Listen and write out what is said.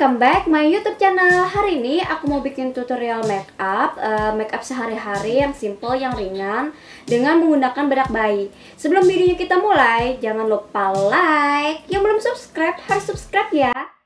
welcome back my youtube channel Hari ini aku mau bikin tutorial make up uh, Make up sehari-hari yang simple, yang ringan Dengan menggunakan bedak bayi Sebelum videonya kita mulai, jangan lupa like Yang belum subscribe, harus subscribe ya